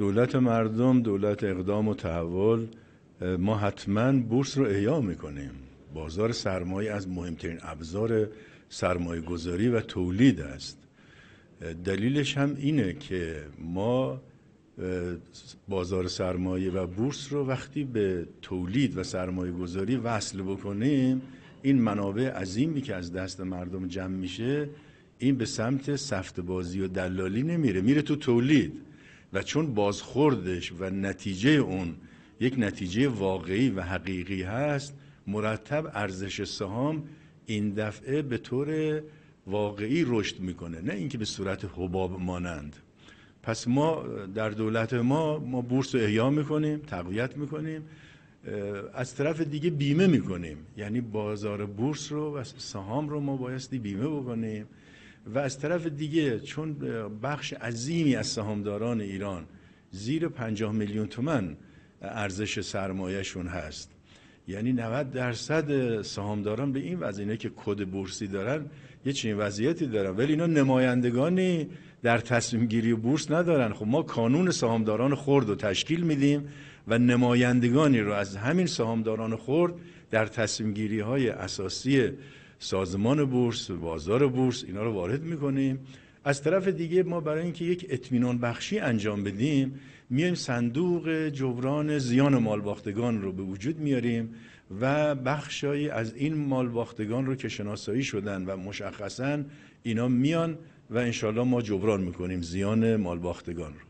دولت مردم دولت اقدام و تحول ما حتما بورس رو احیا میکنیم بازار سرمایه از مهمترین ابزار سرمایه گذاری و تولید است دلیلش هم اینه که ما بازار سرمایه و بورس رو وقتی به تولید و سرمایه گذاری وصل بکنیم این منابع عظیمی که از دست مردم جمع میشه این به سمت سفت بازی و دلالی نمیره میره تو تولید و چون بازخوردش و نتیجه اون یک نتیجه واقعی و حقیقی هست مرتب ارزش سهام این دفعه به طور واقعی رشد میکنه نه اینکه به صورت حباب مانند پس ما در دولت ما ما بورس رو احیا میکنیم تقویت میکنیم از طرف دیگه بیمه میکنیم یعنی بازار بورس رو و سهام رو ما بایستی بیمه بکنیم و از طرف دیگه چون بخش عظیمی از سهامداران ایران زیر 50 میلیون تومن ارزش سرمایهشون هست یعنی 90 درصد سهامداران به این وزینه که کد بورسی دارن یه چنین وضعیتی دارن ولی اینا نمایندگانی در تصمیم گیری بورس ندارن خب ما کانون سهامداران خرد رو تشکیل میدیم و نمایندگانی رو از همین سهامداران خرد در تصمیم گیری های اساسی سازمان بورس بازار بورس اینا رو وارد میکنیم از طرف دیگه ما برای اینکه یک اطمینان بخشی انجام بدیم میایم صندوق جبران زیان مالباختگان رو به وجود میاریم و بخشایی از این مالباختگان رو که شناسایی شدن و مشخصا اینا میان و انشالله ما جبران میکنیم زیان مالباختگان رو